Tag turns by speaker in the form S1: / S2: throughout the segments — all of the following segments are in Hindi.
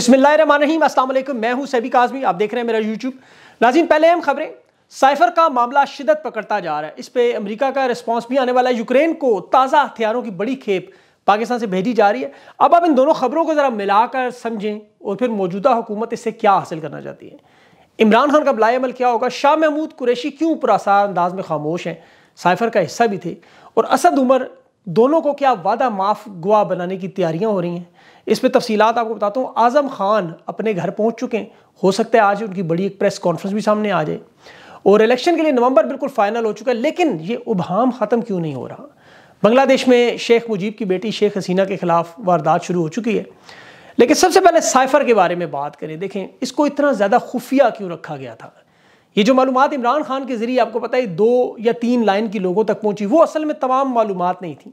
S1: अस्सलाम वालेकुम मैं हूं सैबिक आजमी आप देख रहे हैं मेरा यूट्यूब नाजीन पहले अहम खबरें साइफर का मामला शिदत पकड़ता जा रहा है इस पर अमरीका का रिस्पॉन्स भी आने वाला है यूक्रेन को ताज़ा हथियारों की बड़ी खेप पाकिस्तान से भेजी जा रही है अब आप इन दोनों खबरों को ज़रा मिलाकर समझें और फिर मौजूदा हुकूमत इससे क्या हासिल करना चाहती है इमरान खान का बलामल क्या होगा शाह महमूद कुरैशी क्यों पुरासार अंदाज में खामोश हैं साइफर का हिस्सा भी थे और असद उमर दोनों को क्या वादा माफ गुआ बनाने की तैयारियां हो रही हैं इस पर तफसीलात आपको बताता हूँ आज़म खान अपने घर पहुँच चुके हैं हो सकता है आज उनकी बड़ी एक प्रेस कॉन्फ्रेंस भी सामने आ जाए और इलेक्शन के लिए नवंबर बिल्कुल फाइनल हो चुका है लेकिन ये उभाम ख़त्म क्यों नहीं हो रहा बांग्लादेश में शेख मुजीब की बेटी शेख हसीना के ख़िलाफ़ वारदात शुरू हो चुकी है लेकिन सबसे पहले साइफर के बारे में बात करें देखें इसको इतना ज़्यादा खुफिया क्यों रखा गया था ये जो मालूम इमरान खान के ज़रिए आपको पता है दो या तीन लाइन की लोगों तक पहुँची वो असल में तमाम मालूम नहीं थी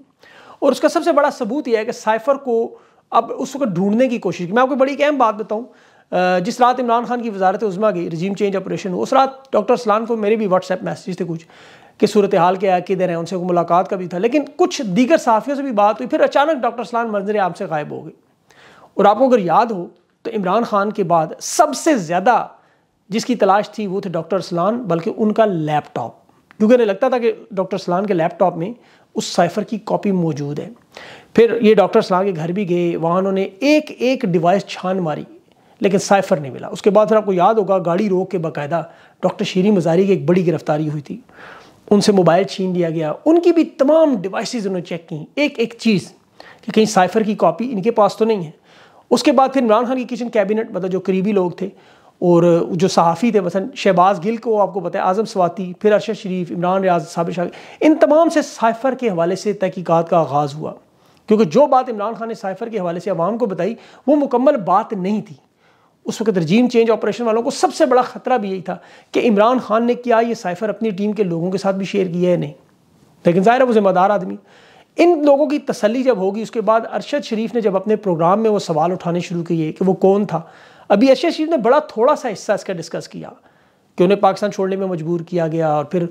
S1: और उसका सबसे बड़ा सबूत यह है कि साइफर को अब उस वक्त ढूंढने की कोशिश की मैं आपको बड़ी एक अहम बात बताऊँ जिस रात इमरान खान की वजारत उज़मा की रजीम चेंज ऑपरेशन उस रात डॉक्टर सलान को मेरे भी व्हाट्सएप मैसेज थे कुछ कि सूरत हाल के है किधर हैं उनसे मुलाकात का भी था लेकिन कुछ दीगर साफ़ियों से भी बात हुई फिर अचानक डॉक्टर सलान मंजर आपसे गायब हो गई और आपको अगर याद हो तो इमरान खान के बाद सबसे ज़्यादा जिसकी तलाश थी वो थे डॉक्टर सलान बल्कि उनका लैपटॉप क्योंकि उन्हें लगता था कि डॉक्टर सलान के लैपटॉप में उस साइफर की कॉपी मौजूद है फिर ये डॉक्टर सलान के घर भी गए वहाँ उन्होंने एक एक डिवाइस छान मारी लेकिन साइफर नहीं मिला उसके बाद फिर आपको याद होगा गाड़ी रोक के बाकायदा डॉक्टर शीरी मजारी की एक बड़ी गिरफ्तारी हुई थी उनसे मोबाइल छीन लिया गया उनकी भी तमाम डिवाइस उन्होंने चेक की एक एक चीज़ कि कहीं साइफर की कॉपी इनके पास तो नहीं है उसके बाद फिर इमरान खान की किचन कैबिनेट मतलब जो करीबी लोग थे और जो सहाफ़ी थे मसा शहबाज़ गिल को आपको बताया आज़म स्वाति फिर अरशद शरीफ इमरान रियाज साबिर शाह इन तमाम से साइफ़र के हवाले से तहकीक़ात का आगाज़ हुआ क्योंकि जो बात इमरान खान ने साइफ़र के हवाले से आवाम को बताई वो मुकम्मल बात नहीं थी उस वक्त रजीम चेंज ऑपरेशन वालों को सबसे बड़ा ख़तरा भी यही था कि इमरान खान ने क्या ये साइफ़र अपनी टीम के लोगों के साथ भी शेयर किया है नहीं लेकिन ज़ाहिर है वो ज़िम्मेदार आदमी इन लोगों की तसली जब होगी उसके बाद अरशद शरीफ ने जब अपने प्रोग्राम में वो सवाल उठाने शुरू किए कि वो कौन था अभी एशिया शरीफ ने बड़ा थोड़ा सा हिस्सा इसका डिस्कस किया कि उन्हें पाकिस्तान छोड़ने में मजबूर किया गया और फिर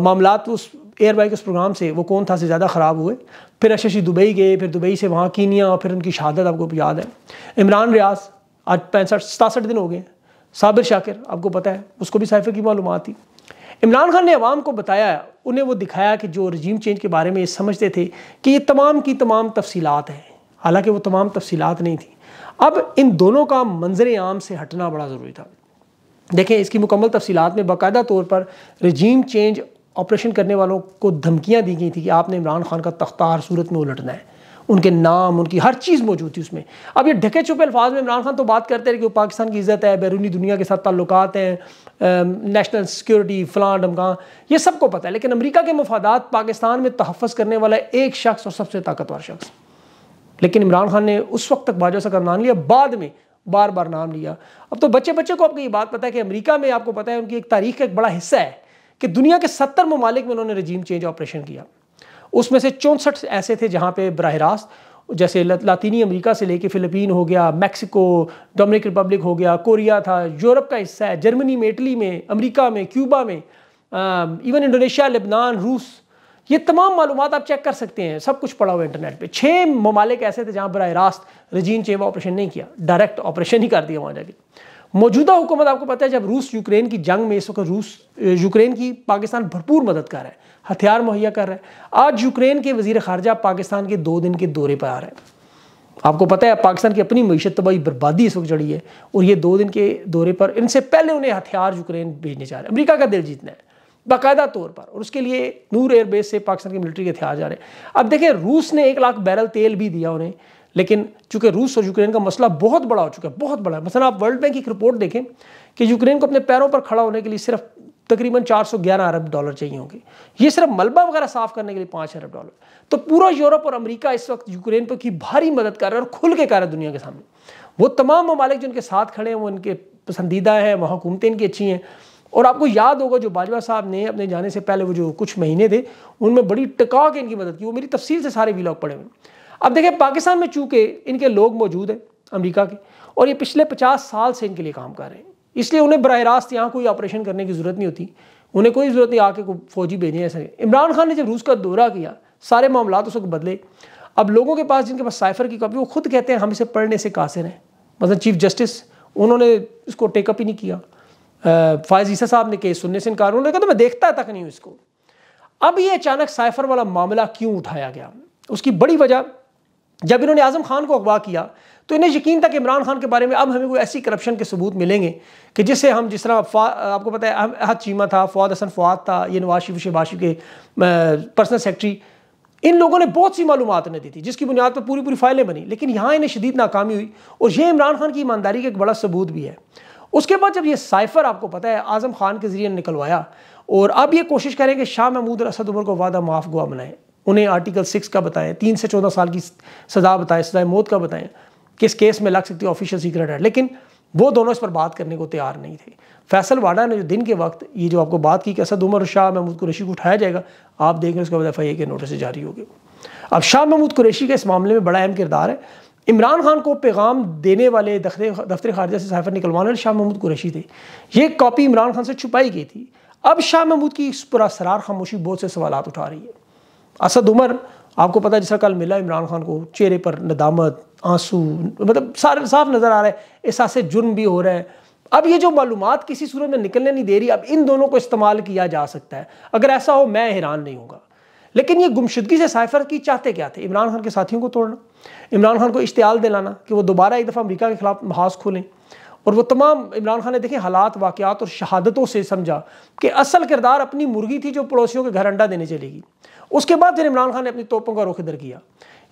S1: मामला उस एयर बाइक उस प्रोग्राम से वो कौन था से ज़्यादा ख़राब हुए फिर अशशी दुबई गए फिर दुबई से वहाँ कीनिया और फिर उनकी शहादत आपको याद है इमरान रियाज आज पैंसठ सतासठ दिन हो गए साबिर शाकिर आपको पता है उसको भी साइफर की मालूम थी इमरान खान ने आवाम को बताया उन्हें वो दिखाया कि जो रजीम चेंज के बारे में ये समझते थे कि ये तमाम की तमाम तफसीलात हैं हालांकि वो तमाम तफसीलात नहीं थी अब इन दोनों का मंजर आम से हटना बड़ा ज़रूरी था देखें इसकी मुकम्मल तफसीत में बाकायदा तौर पर रजीम चेंज ऑपरेशन करने वालों को धमकियाँ दी गई थी कि आपने इमरान खान का तख्तार सूरत में उलटना है उनके नाम उनकी हर चीज़ मौजूद थी उसमें अब ये ढके छुपे अल्फाज में इमरान खान तो बात करते रहे कि वो पाकिस्तान की इज़्ज़त है बैरूनी दुनिया के साथ ताल्लुक हैं नेशनल सिक्योरिटी फ़लाँ डमकान ये सबको पता है लेकिन अमरीका के मफादात पाकिस्तान में तहफ़ करने वाला एक शख्स और सबसे ताकतवर शख्स लेकिन इमरान खान ने उस वक्त तक बाजवा का नाम लिया बाद में बार बार नाम लिया अब तो बच्चे बच्चे को आपको ये बात पता है कि अमेरिका में आपको पता है उनकी एक तारीख का एक बड़ा हिस्सा है कि दुनिया के सत्तर ममालिक में उन्होंने रजीम चेंज ऑपरेशन किया उसमें से चौंसठ ऐसे थे जहाँ पे बरह रास्त जैसे लातीनी अमेरिका से लेके फ़िलिपीन हो गया मैक्सिको डोमिनिक रिपब्लिक हो गया कोरिया था यूरोप का हिस्सा है जर्मनी में इटली में अमेरिका में क्यूबा में आ, इवन इंडोनेशिया लेबनान रूस ये तमाम मालूम आप चेक कर सकते हैं सब कुछ पड़ा हुआ इंटरनेट पर छः ममालिक ऐसे थे जहाँ बर रास्त रजीन चेवा ऑपरेशन नहीं किया डायरेक्ट ऑपरेशन ही कर दिया वहाँ जाके मौजूदा हुकूमत आपको पता है जब रूस यूक्रेन की जंग में इस वक्त रूस यूक्रेन की पाकिस्तान भरपूर मदद कर रहा है हथियार मुहैया कर रहा है आज यूक्रेन के वजीर खारजा पाकिस्तान के दो दिन के दौरे पर आ रहे हैं आपको पता है पाकिस्तान की अपनी मीशत तबाही बर्बादी इस वक्त जड़ी है और ये दो दिन के दौरे पर इनसे पहले उन्हें हथियार यूक्रेन भेजने जा रहे हैं अमरीका का दिल जीतना है बाकायदा तौर पर और उसके लिए नूर एयरबेस से पाकिस्तान की मिलिट्री के हथियार जा रहे हैं अब देखें रूस ने एक लाख बैरल तेल भी दिया उन्हें लेकिन चूंकि रूस और यूक्रेन का मसला बहुत बड़ा हो चुका है बहुत बड़ा है मसला आप वर्ल्ड बैंक की एक रिपोर्ट देखें कि यूक्रेन को अपने पैरों पर खड़ा होने के लिए सिर्फ तकरीबन 411 अरब डॉलर चाहिए होंगे ये सिर्फ मलबा वगैरह साफ करने के लिए पाँच अरब डॉलर तो पूरा यूरोप और अमेरिका इस वक्त यूक्रेन पर की भारी मदद कर रहा है और खुल के कर रहा है दुनिया के सामने वो तमाम ममालिक जिनके साथ खड़े हैं वो इनके पसंदीदा हैं वहाँ हुकूमतें इनकी अच्छी हैं और आपको याद होगा जो बाजवा साहब ने अपने जाने से पहले वो जो कुछ महीने थे उनमें बड़ी टका के इनकी मदद की वो मेरी तफसील से सारे वीलॉग पड़े हुए अब देखें पाकिस्तान में चूँकि इनके लोग मौजूद हैं अमरीका के और ये पिछले पचास साल से इनके लिए काम कर रहे हैं इसलिए उन्हें बरह रास्त यहाँ कोई ऑपरेशन करने की ज़रूरत नहीं होती उन्हें कोई ज़रूरत नहीं आके फौजी भेजें ऐसा इमरान खान ने जब रूस का दौरा किया सारे मामला उस वक्त बदले अब लोगों के पास जिनके पास साइफर की कॉपी वो खुद कहते हैं हम इसे पढ़ने से कासिर हैं मतलब चीफ जस्टिस उन्होंने इसको टेकअप ही नहीं किया फायज ईसा साहब ने केस सुनने से इनकार उन्होंने कहा तो मैं देखता तक नहीं हूँ इसको अब ये अचानक साइफर वाला मामला क्यों उठाया गया उसकी बड़ी वजह जब इन्होंने आजम खान को अगवा किया तो इन्हें यकीन था कि इमरान खान के बारे में अब हमें कोई ऐसी करप्शन के सबूत मिलेंगे कि जिससे हम जिस तरह आपको पता है अहद चीमा था फवाद हसन फवाद था ये नवाज शिफ शबाशी के पर्सनल सेक्रेटरी इन लोगों ने बहुत सी मालूम ने दी थी जिसकी बुनियाद पर पूरी पूरी फाइलें बनी लेकिन यहाँ इन्हें शदीद नाकामी हुई और ये इमरान खान की ईमानदारी का एक बड़ा सबूत भी है उसके बाद जब ये साइफ़र आपको पता है आज़म खान के ज़रिए निकलवाया और अब ये कोशिश करें कि शाह महमूद असद उमर को वादा माफ़ गुआ बनाएं उन्हें आर्टिकल सिक्स का बताएं तीन से चौदह साल की सज़ा बताएं सज़ाए मौत का बताएं किस केस में लग सकती है ऑफिशियल सीक्रेट है लेकिन वो दोनों इस पर बात करने को तैयार नहीं थे फैसल वाडा ने जो दिन के वक्त ये जो आपको बात की कि असद उमर और शाह महमूद कुरेशी को उठाया जाएगा आप देख रहे उसके बाद एफ आई ए के नोटिस जारी हो गए अब शाह महमूद कुरेशी का इस मामले में बड़ा अहम किरदार है इमरान खान को पैगाम देने वाले दफ्तर दफ्तर खारजा से साइफर निकलवाने वाले शाह महमूद कुरैशी थे ये कॉपी इमरान खान से छुपाई गई थी अब शाह महमूद की इस पुरासरार खामोशी बहुत से सवाल उठा रही है असद उमर आपको पता जैसा कल मिला इमरान खान को चेहरे पर नदामत आंसू मतलब सारे साफ नज़र आ रहे हैं एहसास जुर्म भी हो रहे हैं अब ये जो मालूम किसी सूरत में निकलने नहीं दे रही अब इन दोनों को इस्तेमाल किया जा सकता है अगर ऐसा हो मैं हैरान नहीं हूँ लेकिन ये गुमशुदगी से साइफर की चाहते क्या थे इमरान खान के साथियों को तोड़ना इमरान खान को इश्तियाल दिलाना कि वो दोबारा एक दफ़ा अमरीका के ख़िलाफ़ महाज खोलें और वो तमाम इमरान खान ने देखे हालात वाकियात और शहादतों से समझा कि असल किरदार अपनी मुर्गी थी जो पड़ोसियों के घर अंडा देने चलेगी उसके बाद फिर इमरान खान ने अपनी तोपों का रुख इधर किया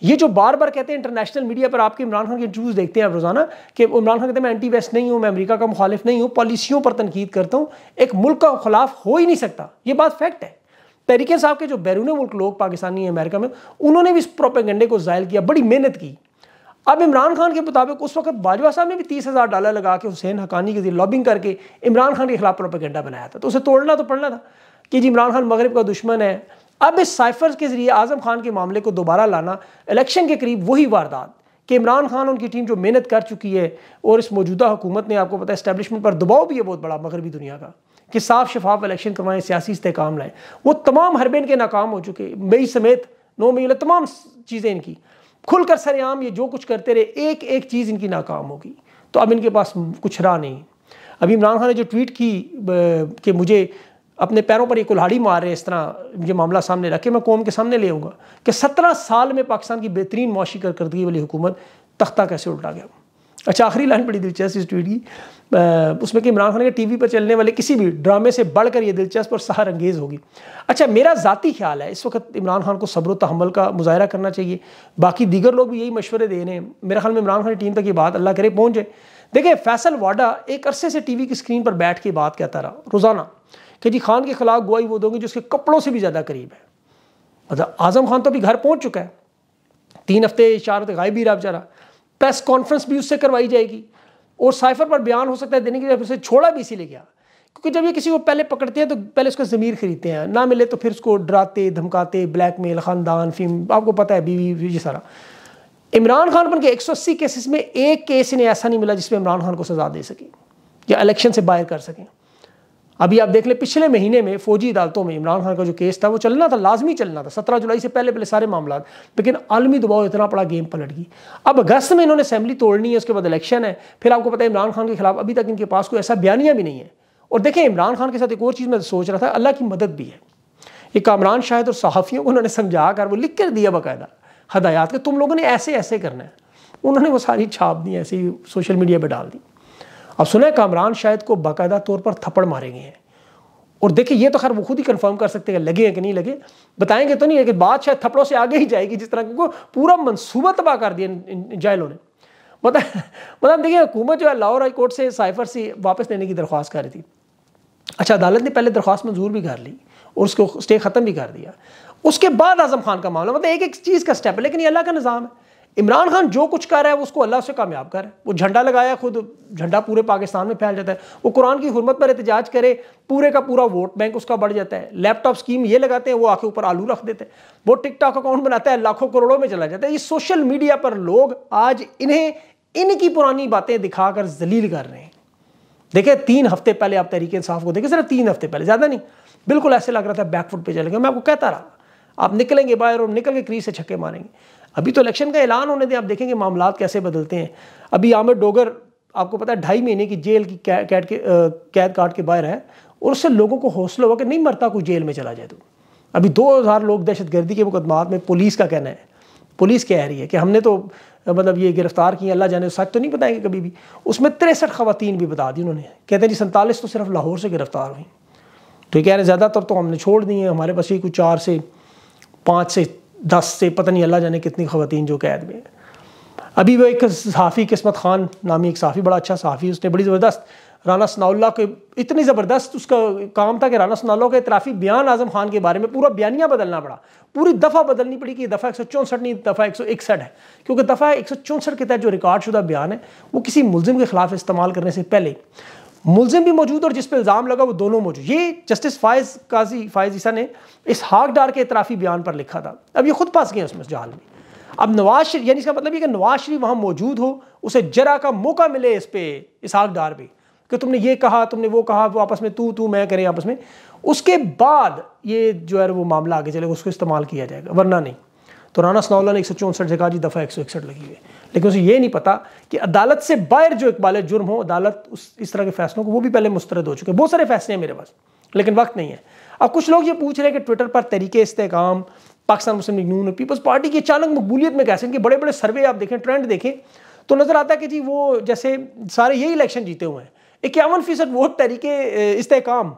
S1: ये जो बार बार कहते हैं इंटरनेशनल मीडिया पर आपके इमरान खान के इंटरव्यूज़ देखते हैं आप रोज़ाना कि इमरान खान कहते हैं मैं एंटी वेस्ट नहीं हूँ मैं अमरीका का मुखालिफ नहीं हूँ पॉलिसियों पर तनकीद करता हूँ एक मुल्क का खिलाफ हो ही नहीं सकता ये बात फैक्ट है तरीके साहब के जो बैरून मुल्क लोग पाकिस्तानी अमेरिका में उन्होंने भी इस प्रोपेगेंडे को ज़ायल किया बड़ी मेहनत की अब इमरान खान के मुताबिक उस वक्त बाजवा साहब ने भी तीस हज़ार डॉलर लगा के हुसैन हकानी के जरिए लॉबिंग करके इमरान खान के खिलाफ प्रोपेगेंडा बनाया था तो उसे तोड़ना तो पड़ना था कि जी इमरान खान मगरब का दुश्मन है अब इस साइफर के जरिए आजम खान के मामले को दोबारा लाना इलेक्शन के करीब वही वारदात कि इमरान खान उनकी टीम जो मेहनत कर चुकी है और इस मौजूदा हुकूमत ने आपको पता है इस्टेबलिशमेंट पर दबाव भी है बहुत बड़ा मगरबी दुनिया का कि साफ शफाफ इलेक्शन करवाएं सियासी इस्तेकाम लाएँ वो तमाम हरबे इनके नाकाम हो चुके मई समेत नौ मई मतलब तमाम चीज़ें इनकी खुलकर सरेआम ये जो कुछ करते रहे एक एक चीज़ इनकी नाकाम होगी तो अब इनके पास कुछ रहा नहीं अभी इमरान खान ने जो ट्वीट की कि मुझे अपने पैरों पर ये कुल्हाड़ी मार रहे इस तरह ये मामला सामने रखे मैं कौम के सामने ले आऊँगा कि सत्रह साल में पाकिस्तान की बेहतरीन मुआशी कारकर्दगी वाली हुकूमत तख्ता कैसे उल्टा गया अच्छा आखिरी लाइन बड़ी दिलचस्प इस ट्वीट की उसमें कि इमरान खान के टीवी पर चलने वाले किसी भी ड्रामे से बढ़कर ये दिलचस्प और सहार अंगेज़ होगी अच्छा मेरा ज़ाती ख्याल है इस वक्त इमरान खान को सब्र तहमल का मुजाहरा करना चाहिए बाकी दीगर लोग भी यही मशवरे दे रहे हैं मेरे ख्याल में इमरान खान की टीम तक ये बात अल्लाह करे पहुँच जाए देखिए फैसल वाडा एक अरसे से टी वी की स्क्रीन पर बैठ के बात कहता रहा रोज़ाना कि जी खान के खिलाफ गुआई वो दोगे जो उसके कपड़ों से भी ज़्यादा करीब है मतलब आज़म खान तो अभी घर पहुँच चुका है तीन हफ्ते चार हफ्ते गायब भी रहा बेचारा प्रेस कॉन्फ्रेंस भी उससे करवाई जाएगी और साइफर पर बयान हो सकता है देने के लिए उसे छोड़ा भी इसीलिए गया क्योंकि जब ये किसी को पहले पकड़ते हैं तो पहले उसका ज़मीर खरीदते हैं ना मिले तो फिर उसको डराते धमकाते ब्लैकमेल ख़ानदान फीम आपको पता है बीवी ये सारा इमरान खान पर के एक सौ अस्सी केसेस में एक केस इन्हें ऐसा नहीं मिला जिसमें इमरान खान को सज़ा दे सके या इलेक्शन से बाहर कर सकें अभी आप देख ले पिछले महीने में फौजी अदालतों में इमरान खान का जो केस था वो चलना था लाजमी चलना था सत्रह जुलाई से पहले पहले सारे मामला लेकिन आलमी दबाव इतना पड़ा गेम पलट गई अब अगस्त में इन्होंने असम्बली तोड़नी है उसके बाद इलेक्शन है फिर आपको पता है इमरान खान के खिलाफ अभी तक इनके पास कोई ऐसा बयानिया भी नहीं है और देखें इमरान खान के साथ एक और चीज़ मैं सोच रहा था अल्लाह की मदद भी है ये कामरान शाहिद और सहाफ़ियों को उन्होंने समझा कर वो लिख कर दिया बाकायदा हदायत के तुम लोगों ने ऐसे ऐसे करना है उन्होंने वो सारी छाप दी ऐसे ही सोशल मीडिया पर डाल दी अब सुना है कामरान शायद को बाकायदा तौर पर थप्पड़ मारेंगे हैं और देखिए ये तो खैर वो खुद ही कंफर्म कर सकते हैं लगे हैं कि नहीं लगे बताएंगे तो नहीं लेकिन बात शायद थप्पड़ों से आगे ही जाएगी जिस तरह क्योंकि पूरा मनसूबा तबाह कर दिया जायलों ने मतलब मतलब देखिए हुकूमत जो है लाहौर हाई कोर्ट से साइफर से वापस लेने की दरख्वास्त कर रही थी अच्छा अदालत ने पहले दरख्वास्त मंजूर भी कर ली और उसको स्टे ख़त्म भी कर दिया उसके बाद आजम खान का मामला मतलब एक एक चीज़ का स्टेप है लेकिन ये अल्लाह का निज़ाम है इमरान खान जो कुछ कर रहा है वो उसको अल्लाह से कामयाब कर वो झंडा लगाया खुद झंडा पूरे पाकिस्तान में फैल जाता है वो कुरान की हरमत पर एहतजाज करे पूरे का पूरा वोट बैंक उसका बढ़ जाता है लैपटॉप स्कीम ये लगाते हैं वो आके ऊपर आलू रख देते हैं वो टिकटॉक अकाउंट बनाता है लाखों करोड़ों में चला जाता है ये सोशल मीडिया पर लोग आज इन्हें इनकी पुरानी बातें दिखाकर जलील कर रहे हैं देखिए तीन हफ्ते पहले आप तरीके इंसाफ को देखे सिर्फ तीन हफ्ते पहले ज़्यादा नहीं बिल्कुल ऐसे लग रहा था बैकफुट पर चले गए मैं आपको कहता रहा आप निकलेंगे बाहर और निकल के क्रीज से छक्के मारेंगे अभी तो इलेक्शन का ऐलान होने दें आप देखेंगे मामला कैसे बदलते हैं अभी आमिर डोगर आपको पता है ढाई महीने की जेल की कैद के कैद काट के बाहर है और उससे लोगों को हौसला हुआ कि नहीं मरता कोई जेल में चला जाए तो अभी दो हज़ार लोग दहशतगर्दी के मुकदमात में पुलिस का कहना है पुलिस कह रही है कि हमने तो मतलब ये गिरफ्तार किए अल्लाह जाने सच तो नहीं बताएंगे कभी भी उसमें तिरसठ खवतान भी बता दी उन्होंने कहते हैं जी सैंतालीस तो सिर्फ लाहौर से गिरफ्तार हुई तो ये कह रहे हैं ज़्यादातर तो हमने छोड़ दिए हमारे पास ही कुछ चार से पाँच से दस से पता नहीं अल्लाह जाने कितनी खवतिन जो कैद में अभी वो एक सहाफ़ी किस्मत खान नामी एक सहाफ़ी बड़ा अच्छा सहाफ़ी उसने बड़ी ज़बरदस्त राना सनाउल्ला के इतनी ज़बरदस्त उसका काम था कि राना सनाउल्ला का इतराफ़ी बयान आज़म खान के बारे में पूरा बयानिया बदलना पड़ा पूरी दफ़ा बदलनी पड़ी कि दफ़ा एक सौ चौंसठ नहीं दफ़ा एक सौ इकसठ है क्योंकि दफ़ा एक सौ चौंसठ के तहत जो रिकॉर्ड शुदा बयान है वो किसी मुलजिम के ख़िलाफ़ इस्तेमाल करने से पहले मुलजिम भी मौजूद और जिस पर इल्ज़ाम लगा वो दोनों मौजूद ये जस्टिस फायज़ काजी फायज़ ईसा ने इस हाक डार के इतराफ़ी बयान पर लिखा था अब ये खुद पास गए उसमें जहाल में अब नवाज शरीफ यानी इसका मतलब ये कि नवाज शरीफ वहाँ मौजूद हो उसे जरा का मौका मिले इस पर इस हाक डार पर कि तुमने ये कहा तुमने वो कहा वो आपस में तू तू मैं करें आपस में उसके बाद ये जो है वो मामला आगे चलेगा उसको इस्तेमाल किया जाएगा वरना नहीं तो राना सनाउल्ला ने एक सौ चौंसठ से कहा जी दफ़ा एक सौ इकसठ लगी हुई है लेकिन उसे ये नहीं पता कि अदालत से बाहर जो इकबाल जुर्म हो अदालत उस इस तरह के फैसलों को वो भी पहले मुस्तरद हो चुके हैं बहुत सारे फैसले हैं मेरे पास लेकिन वक्त नहीं है अब कुछ लोग ये पूछ रहे हैं कि ट्विटर पर तरीके इस्तेकाम पाकिस्तान मुस्लिम लीग नून पीपल्स पार्टी की अचानक मकबूलियत में कैसे बड़े बड़े सर्वे आप देखें ट्रेंड देखें तो नज़र आता है कि जी वो जैसे सारे यही इलेक्शन जीते हुए हैं इक्यावन फीसद वोट तरीके इस्तेकाम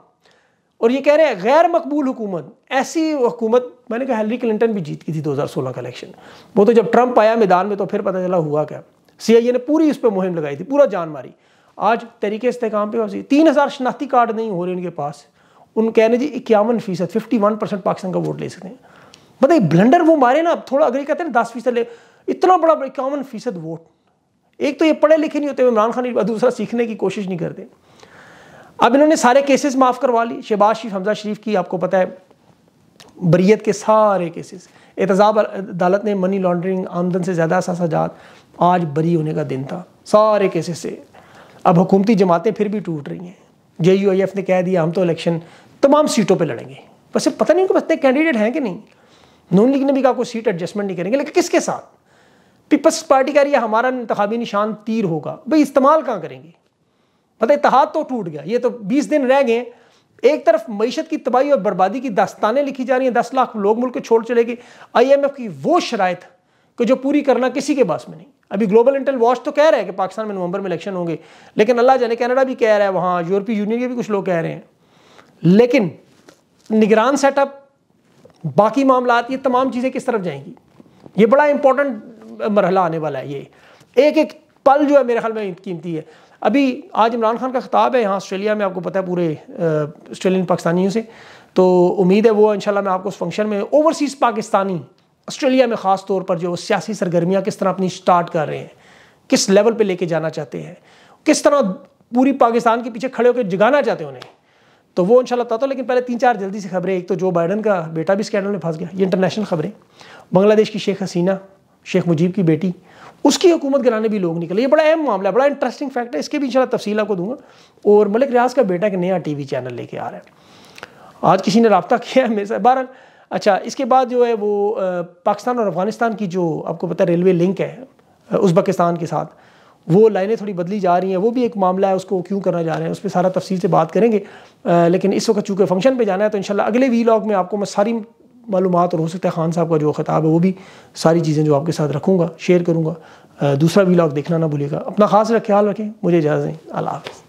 S1: और ये कह रहे हैं गैर मकबूल हुकूमत ऐसी हुकूमत मैंने कहा हिलरी क्लिंटन भी जीत की थी 2016 का इलेक्शन वो तो जब ट्रंप आया मैदान में तो फिर पता चला हुआ क्या सी ने पूरी उस पर मुहिम लगाई थी पूरा जान मारी आज तरीके इस्तेकाम पे वापसी तीन हज़ार शनाख्ती कार्ड नहीं हो रहे उनके पास उन कह रहे जी इक्यावन फीसद फिफ्टी वन परसेंट पाकिस्तान का वोट ले सकते हैं बताइए मतलब ब्लंडर वो मारे ना थोड़ा अगर कहते हैं दस फीसद ले इतना बड़ा इक्यावन फीसद वोट एक तो ये पढ़े लिखे नहीं होते इमरान खान दूसरा सीखने की कोशिश नहीं करते अब इन्होंने सारे केसेस माफ़ करवा लिए शहबाज शरीफ हमजा शरीफ की आपको पता है बरीत के सारे केसेस एहतजाब अदालत ने मनी लॉन्ड्रिंग आमदन से ज़्यादा सजात आज बरी होने का दिन था सारे केसेस से अब हुकूमती जमातें फिर भी टूट रही हैं जे यू आई एफ ने कह दिया हम तो इलेक्शन तमाम सीटों पर लड़ेंगे वैसे पता नहीं उनको कैंडिडेट हैं कि नहीं नून लीग ने भी कहा कोई सीट एडजस्टमेंट नहीं करेंगे लेकिन किसके साथ पीपल्स पार्टी कह रही है हमारा इंतबी निशान तीर होगा भाई इस्तेमाल कहाँ करेंगे मतलब इतिहाद तो टूट गया ये तो बीस दिन रह गए एक तरफ मीशत की तबाही और बर्बादी की दास्तानें लिखी जा रही हैं दस लाख लोग मुल्क छोड़ चले गए आईएमएफ की वो शराय कि जो पूरी करना किसी के पास में नहीं अभी ग्लोबल इंटेल वॉच तो कह रहा है कि पाकिस्तान में नवंबर में इलेक्शन होंगे लेकिन अल्लाह जाने कनाडा भी कह रहा है वहाँ यूरोपीय यूनियन के भी कुछ लोग कह रहे हैं लेकिन निगरान सेटअप बाकी मामला ये तमाम चीज़ें किस तरफ जाएंगी ये बड़ा इंपॉर्टेंट मरहला आने वाला है ये एक एक पल जो है मेरे ख्याल में कीमती है अभी आज इमरान खान का खिताब है यहाँ ऑस्ट्रेलिया में आपको पता है पूरे ऑस्ट्रेलियन पाकिस्तानियों से तो उम्मीद है वो इंशाल्लाह मैं आपको उस फंक्शन में ओवरसीज़ पाकिस्तानी ऑस्ट्रेलिया में ख़ास तौर पर जो सियासी सरगर्मियाँ किस तरह अपनी स्टार्ट कर रहे हैं किस लेवल पर लेके जाना चाहते हैं किस तरह पूरी पाकिस्तान के पीछे खड़े होकर जगाना चाहते हैं उन्हें तो वो इंशाल्लाह ताता लेकिन पहले तीन चार जल्दी से खबरें एक तो जो बाइडन का बेटा भी स्कैंडल में फंस गया ये इंटरनेशनल खबरें बांग्लादेश की शेख हसीना शेख मुजीब की बेटी उसकी हुकूमत गिराने भी लोग निकले ये बड़ा अहम मामला है बड़ा इंटरेस्टिंग फैक्ट है इसके भी इंशाल्लाह तफसील को दूंगा और मलिक रियाज का बेटा एक नया टी वी चैनल लेके आ रहा है आज किसी ने रबता किया है मेरे साथ बहरहाल अच्छा इसके बाद जो है वो पाकिस्तान और अफगानिस्तान की जो आपको पता है रेलवे लिंक है उज़्बकिस्तान के साथ वो लाइनें थोड़ी बदली जा रही हैं वो भी एक मामला है उसको क्यों करना जा रहे हैं उस पर सारा तफसील से बात करेंगे आ, लेकिन इस वक्त चूँकि फंक्शन पे जाना है तो इंशाल्लाह अगले वी लॉग में आपको मैं सारी मालूम और हो सकता है ख़ान साहब का जो ख़िताब है वो भी सारी चीज़ें जो आपके साथ रखूँगा शेयर करूँगा दूसरा वीलाग देखना ना भूलेगा अपना खास ख्याल रखें मुझे इजाज़त दें अल्लाह हाफ़